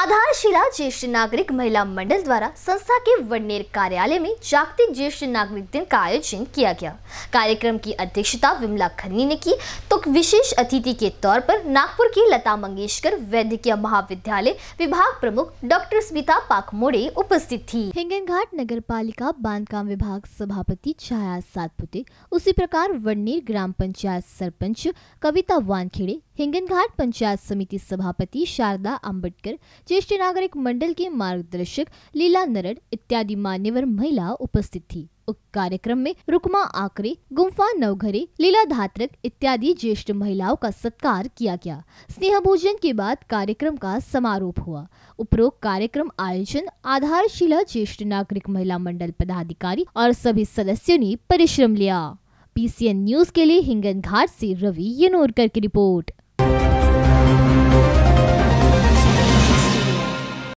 आधारशिला ज्येष्ठ नागरिक महिला मंडल द्वारा संस्था के वनेर कार्यालय में जागतिक ज्येष्ठ नागरिक दिन का आयोजन किया गया कार्यक्रम की अध्यक्षता विमला खन्नी ने की तो विशेष अतिथि के तौर पर नागपुर की लता मंगेशकर वैद्यकीय महाविद्यालय विभाग प्रमुख डॉक्टर स्मिता पाकमोड़े उपस्थित थी घाट नगर पालिका बांधकाम विभाग सभापति छाया सातपुते उसी प्रकार वडनेर ग्राम पंचायत सरपंच कविता वानखेड़े हिंगनघाट पंचायत समिति सभापति शारदा अम्बेडकर ज्येष्ठ नागरिक मंडल के मार्गदर्शक लीला नरड इत्यादि मान्यवर महिला उपस्थित थी उक्त कार्यक्रम में रुकमा आकरे गुम्फा नवघरे लीला धात्रक इत्यादि ज्येष्ठ महिलाओं का सत्कार किया गया स्नेह भोजन के बाद कार्यक्रम का समारोह हुआ उपरोक्त कार्यक्रम आयोजन आधारशिला ज्येष्ठ नागरिक महिला मंडल पदाधिकारी और सभी सदस्यों ने परिश्रम लिया पीसीएन न्यूज के लिए हिंगन घाट से रवि यनोरकर की रिपोर्ट